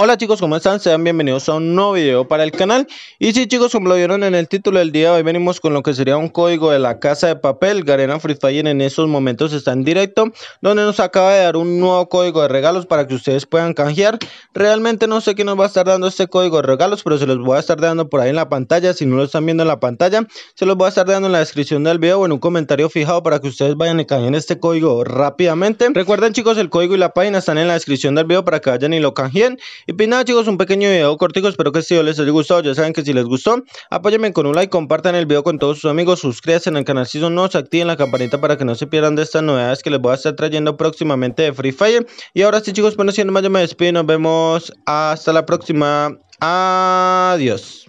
Hola chicos, ¿cómo están? Sean bienvenidos a un nuevo video para el canal. Y si chicos, como lo vieron en el título del día, hoy venimos con lo que sería un código de la casa de papel. Garena Free Fire en esos momentos está en directo, donde nos acaba de dar un nuevo código de regalos para que ustedes puedan canjear. Realmente no sé qué nos va a estar dando este código de regalos, pero se los voy a estar dando por ahí en la pantalla. Si no lo están viendo en la pantalla, se los voy a estar dando en la descripción del video o en un comentario fijado para que ustedes vayan y canjeen este código rápidamente. Recuerden chicos, el código y la página están en la descripción del video para que vayan y lo canjeen. Y pues nada chicos, un pequeño video cortico, espero que este video les haya gustado, ya saben que si les gustó, apóyenme con un like, compartan el video con todos sus amigos, suscríbanse en el canal si son nuevos, activen la campanita para que no se pierdan de estas novedades que les voy a estar trayendo próximamente de Free Fire. Y ahora sí chicos, bueno siendo más yo me despido nos vemos hasta la próxima. Adiós.